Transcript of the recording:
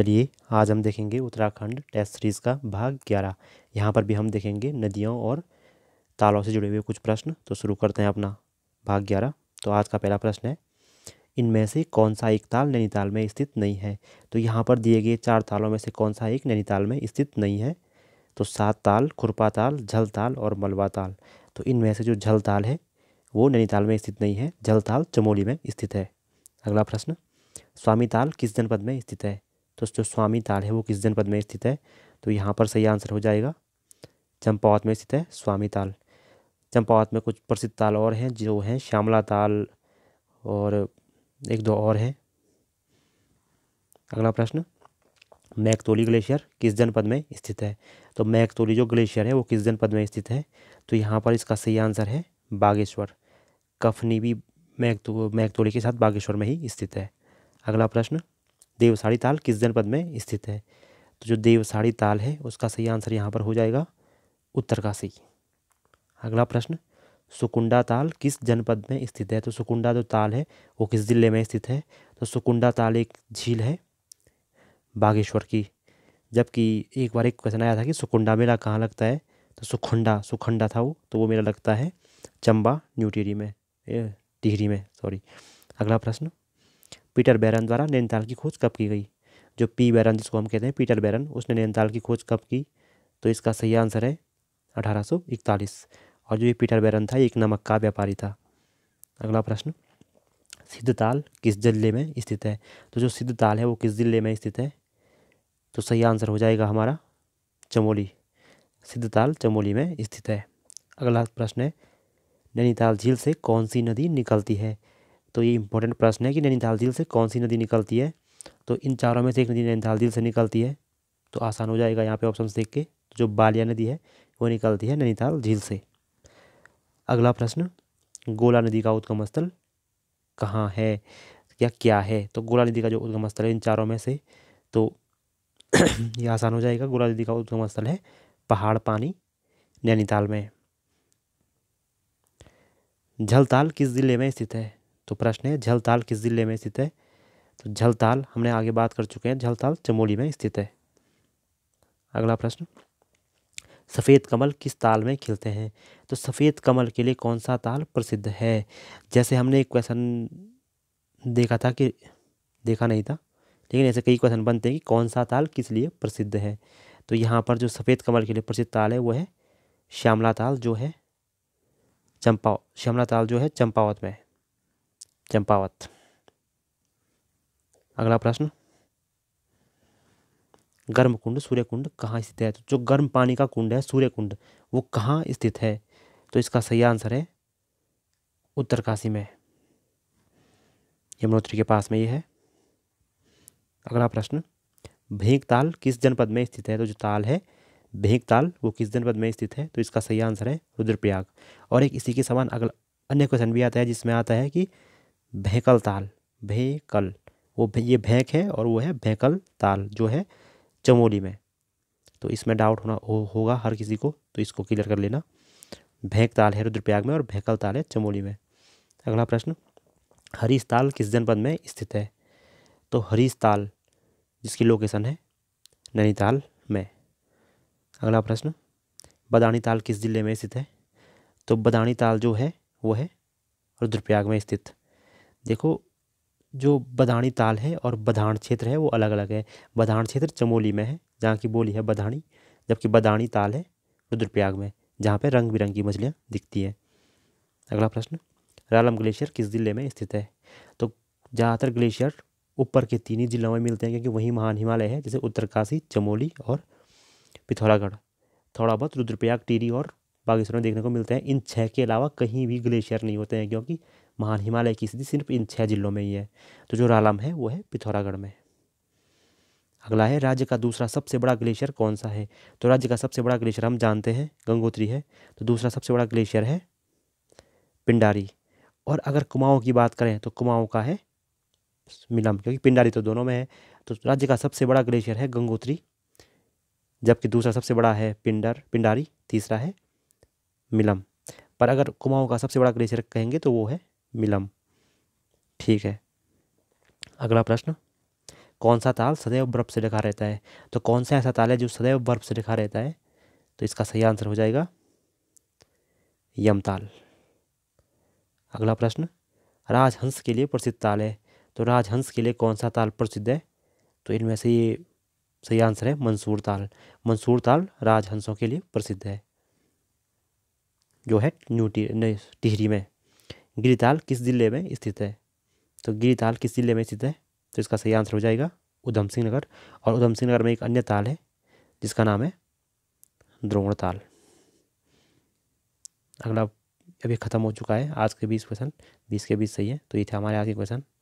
चलिए आज हम देखेंगे उत्तराखंड टेस्ट सीरीज़ का भाग ग्यारह यहाँ पर भी हम देखेंगे नदियों और तालों से जुड़े हुए कुछ प्रश्न तो शुरू करते हैं अपना भाग ग्यारह तो आज का पहला प्रश्न है इनमें से कौन सा एक ताल नैनीताल में स्थित नहीं है तो यहाँ पर दिए गए चार तालों में से कौन सा एक नैनीताल में स्थित नहीं है तो सात ताल खुरपा ताल झल ताल और मलबा ताल तो इनमें से जो झल ताल है वो नैनीताल में स्थित नहीं है झल ताल चमोली में स्थित है अगला प्रश्न स्वामी ताल किस जनपद में स्थित है तो जो स्वामी ताल है वो किस जनपद में स्थित है तो यहाँ पर सही आंसर हो जाएगा चंपावत में स्थित है स्वामी ताल चंपावत में कुछ प्रसिद्ध ताल और हैं जो हैं श्यामला ताल और एक दो और हैं अगला प्रश्न मैकतोली ग्लेशियर किस जनपद में स्थित है तो मैकतोली जो ग्लेशियर है वो किस जनपद में स्थित है तो यहाँ पर इसका सही आंसर है बागेश्वर कफनी भी मैकतो मैकतोली के साथ बागेश्वर में ही स्थित है अगला प्रश्न देवसाड़ी ताल किस जनपद में स्थित है तो जो देवसाड़ी ताल है उसका सही आंसर यहाँ पर हो जाएगा उत्तरकाशी अगला प्रश्न सुकुंडा ताल किस जनपद में स्थित है तो सुकुंडा जो ताल है वो किस ज़िले में स्थित है तो सुकुंडा ताल एक झील है बागेश्वर की जबकि एक बार एक क्वेश्चन आया था कि सुकुंडा मेला कहाँ लगता है तो सुखंडा सुखंडा था वो तो वो मेला लगता है चंबा न्यू टिहरी में टिहरी में सॉरी अगला प्रश्न पीटर बैरन द्वारा नैनीताल की खोज कब की गई जो पी बैरन जिसको हम कहते हैं पीटर बैरन उसने नैनीताल की खोज कब की तो इसका सही आंसर है अठारह और जो ये पीटर बैरन था ये एक नमक का व्यापारी था अगला प्रश्न सिद्धताल किस जिले में स्थित है तो जो सिद्धताल है वो किस जिले में स्थित है तो सही आंसर हो जाएगा हमारा चमोली सिद्धताल चमोली में स्थित है अगला प्रश्न है नैनीताल झील से कौन सी नदी निकलती है तो ये इंपॉर्टेंट प्रश्न है कि नैनीताल झील से कौन सी नदी निकलती है तो इन चारों में से एक नदी नैनीताल झील से निकलती है तो आसान हो जाएगा यहाँ पे ऑप्शन देख के तो जो बालिया नदी है वो निकलती है नैनीताल झील से अगला प्रश्न गोला नदी का उद्गम स्थल कहाँ है या क्या है तो गोला नदी का जो उद्गम स्थल है इन चारों में से तो ये आसान हो जाएगा गोला नदी का उद्गम स्थल है पहाड़ पानी नैनीताल में झलताल किस ज़िले में स्थित है तो प्रश्न है झलताल किस ज़िले में स्थित है तो झलताल हमने आगे बात कर चुके हैं झलताल चमोली में स्थित है अगला प्रश्न सफ़ेद कमल किस ताल में खिलते हैं तो सफ़ेद कमल के लिए कौन सा ताल प्रसिद्ध है जैसे हमने एक क्वेश्चन देखा था कि देखा नहीं था लेकिन ऐसे कई क्वेश्चन बनते हैं कि कौन सा ताल किस लिए प्रसिद्ध है तो यहाँ पर जो सफ़ेद कमल के लिए प्रसिद्ध ताल है वो है श्यामला ताल जो है चंपा श्यामला ताल जो है चंपावत में है चंपावत अगला प्रश्न गर्म कुंड सूर्य कुंड कहाँ स्थित है तो जो गर्म पानी का कुंड है सूर्य कुंड वो कहाँ स्थित है तो इसका सही आंसर है उत्तरकाशी में यमुनोत्री के पास में ये है अगला प्रश्न भेंक ताल किस जनपद में स्थित है तो जो ताल है भेंक ताल वो किस जनपद में स्थित है तो इसका सही आंसर है रुद्रप्रयाग और एक इसी के समान अगला अन्य क्वेश्चन भी आता है जिसमें आता है कि भैकल ताल भैकल वो ये भैंक है और वो है भैकल ताल जो है चमोली में तो इसमें डाउट होना हो, होगा हर किसी को तो इसको क्लियर कर लेना भैंक ताल है रुद्रप्रयाग में और भैकल ताल है चमोली में अगला प्रश्न हरीश ताल किस जनपद में स्थित है तो हरीश ताल जिसकी लोकेशन है नैनीताल में अगला प्रश्न बदानी ताल किस जिले में स्थित है तो बदानी ताल जो है वो है रुद्रप्रयाग में स्थित देखो जो बधाणी ताल है और बधाण क्षेत्र है वो अलग अलग है बधाण क्षेत्र चमोली में है जहाँ की बोली है बधाणी जबकि बदाणी ताल है रुद्रप्रयाग में जहाँ पर रंग बिरंगी मछलियाँ दिखती हैं अगला प्रश्न रालम ग्लेशियर किस ज़िले में स्थित है तो ज़्यादातर ग्लेशियर ऊपर के तीन ही जिलों में मिलते हैं क्योंकि वहीं महान हिमालय है जैसे उत्तरकाशी चमोली और पिथौरागढ़ थोड़ा बहुत रुद्रप्रयाग टीरी और बागेश्वर में देखने को मिलते हैं इन छः के अलावा कहीं भी ग्लेशियर नहीं होते हैं क्योंकि महान हिमालय की स्थिति सिर्फ इन छः जिलों में ही है तो जो रालम है वो है पिथौरागढ़ में अगला है राज्य का दूसरा सबसे बड़ा ग्लेशियर कौन सा है तो राज्य का सबसे बड़ा ग्लेशियर हम जानते हैं गंगोत्री है तो दूसरा सबसे बड़ा ग्लेशियर है पिंडारी और अगर कुमाऊँ की बात करें तो कुमाऊँ का है मिलम क्योंकि पिंडारी तो दोनों में है तो राज्य का सबसे बड़ा ग्लेशियर है गंगोत्री जबकि दूसरा सबसे बड़ा है पिंडर पिंडारी तीसरा है मिलम पर अगर कुमाऊँ का सबसे बड़ा ग्लेशियर कहेंगे तो वो है मिलम ठीक है अगला प्रश्न कौन सा ताल सदैव बर्फ से लिखा रहता है तो कौन सा ऐसा ताल है जो सदैव बर्फ से लिखा रहता है तो इसका सही आंसर हो जाएगा यम ताल अगला प्रश्न राजहंस के लिए प्रसिद्ध ताल है तो राजहंस के लिए कौन सा ताल प्रसिद्ध है तो इनमें से ये सही आंसर है मंसूर ताल मंसूर ताल राजहंसों के लिए प्रसिद्ध है जो है न्यू टिहरी में गिरिताल किस ज़िले में स्थित है तो गिरिताल किस ज़िले में स्थित है तो इसका सही आंसर हो जाएगा उधम सिंह नगर और उधम सिंह नगर में एक अन्य ताल है जिसका नाम है द्रोण ताल अगला अभी ख़त्म हो चुका है आज के बीस क्वेश्चन बीस के बीस सही है तो ये थे हमारे आज के क्वेश्चन